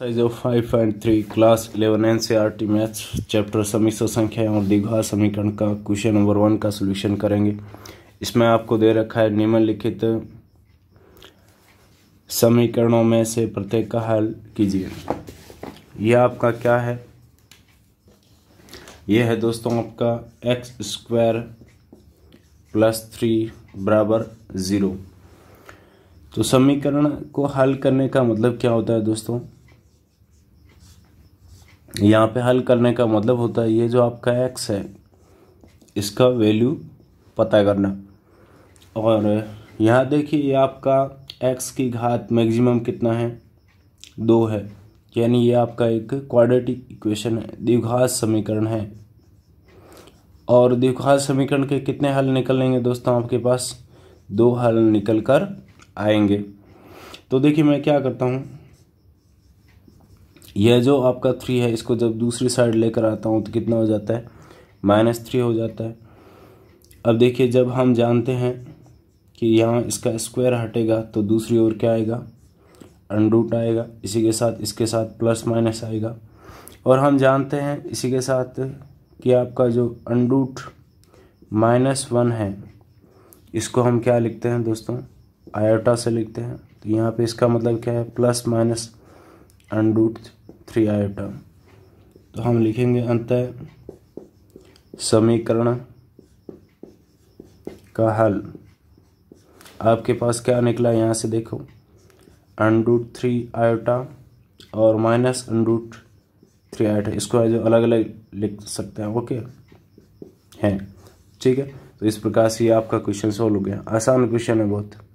size of five point three class eleven N C R T maths chapter समीक्षा संख्या और दीघा समीकरण का क्वेश्चन नंबर वन का सोल्यूशन करेंगे इसमें आपको दे रखा है निम्नलिखित समीकरणों में से प्रत्येक का हल कीजिए यह आपका क्या है यह है दोस्तों आपका एक्स स्क्वायर प्लस थ्री बराबर ज़ीरो तो समीकरण को हल करने का मतलब क्या होता है दोस्तों यहाँ पे हल करने का मतलब होता है ये जो आपका एक्स है इसका वैल्यू पता करना और यहाँ देखिए ये आपका एक्स की घात मैक्सिमम कितना है दो है यानी ये आपका एक क्वाड्रेटिक इक्वेशन है द्विघात समीकरण है और द्विघात समीकरण के कितने हल निकलेंगे दोस्तों आपके पास दो हल निकल कर आएंगे तो देखिए मैं क्या करता हूँ यह जो आपका थ्री है इसको जब दूसरी साइड लेकर आता हूँ तो कितना हो जाता है माइनस थ्री हो जाता है अब देखिए जब हम जानते हैं कि यहाँ इसका स्क्वायर हटेगा तो दूसरी ओर क्या आएगा अंडरूट आएगा इसी के साथ इसके साथ प्लस माइनस आएगा और हम जानते हैं इसी के साथ कि आपका जो अंडरूट माइनस वन है इसको हम क्या लिखते हैं दोस्तों आयोटा से लिखते हैं तो यहाँ पे इसका मतलब क्या है plus minus under root three iota तो हम लिखेंगे अंत समीकरण का हल आपके पास क्या निकला यहाँ से देखो अंडूट थ्री आयोटा और माइनस अंडूट थ्री आयोटा इसको जो अलग अलग लिख सकते हैं ओके हैं ठीक है तो इस प्रकार से आपका क्वेश्चन सॉल्व हो गया आसान क्वेश्चन है बहुत